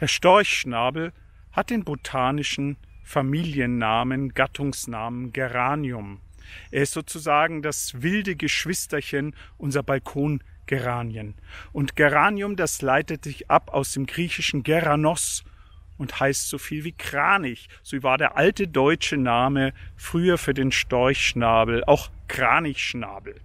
Der Storchschnabel hat den botanischen Familiennamen, Gattungsnamen Geranium. Er ist sozusagen das wilde Geschwisterchen unser Balkongeranien. Und Geranium, das leitet sich ab aus dem griechischen Geranos und heißt so viel wie Kranich. So war der alte deutsche Name früher für den Storchschnabel, auch Kranichschnabel.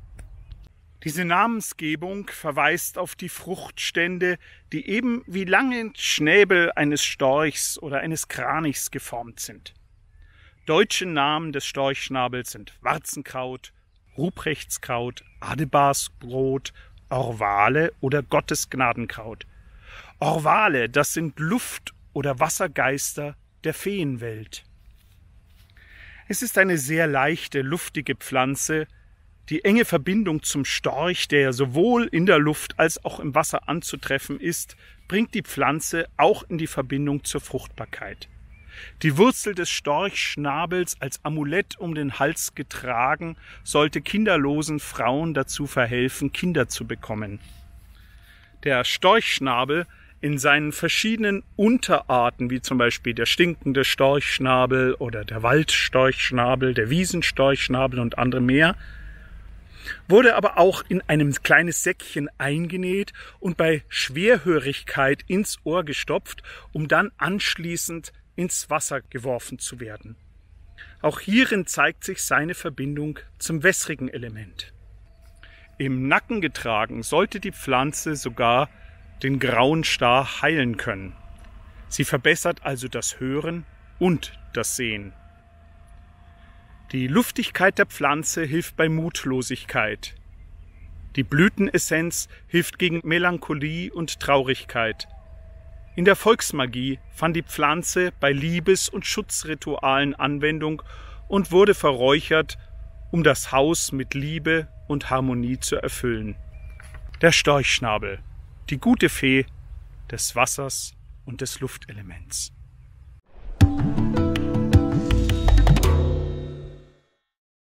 Diese Namensgebung verweist auf die Fruchtstände, die eben wie lange Schnäbel eines Storchs oder eines Kranichs geformt sind. Deutsche Namen des Storchschnabels sind Warzenkraut, Ruprechtskraut, Adebarsbrot, Orwale oder Gottesgnadenkraut. Orwale, das sind Luft- oder Wassergeister der Feenwelt. Es ist eine sehr leichte, luftige Pflanze, die enge Verbindung zum Storch, der sowohl in der Luft als auch im Wasser anzutreffen ist, bringt die Pflanze auch in die Verbindung zur Fruchtbarkeit. Die Wurzel des Storchschnabels als Amulett um den Hals getragen, sollte kinderlosen Frauen dazu verhelfen, Kinder zu bekommen. Der Storchschnabel in seinen verschiedenen Unterarten, wie zum Beispiel der stinkende Storchschnabel oder der Waldstorchschnabel, der Wiesenstorchschnabel und andere mehr, wurde aber auch in einem kleines Säckchen eingenäht und bei Schwerhörigkeit ins Ohr gestopft, um dann anschließend ins Wasser geworfen zu werden. Auch hierin zeigt sich seine Verbindung zum wässrigen Element. Im Nacken getragen sollte die Pflanze sogar den grauen Star heilen können. Sie verbessert also das Hören und das Sehen. Die Luftigkeit der Pflanze hilft bei Mutlosigkeit. Die Blütenessenz hilft gegen Melancholie und Traurigkeit. In der Volksmagie fand die Pflanze bei Liebes- und Schutzritualen Anwendung und wurde verräuchert, um das Haus mit Liebe und Harmonie zu erfüllen. Der Storchschnabel, die gute Fee des Wassers und des Luftelements.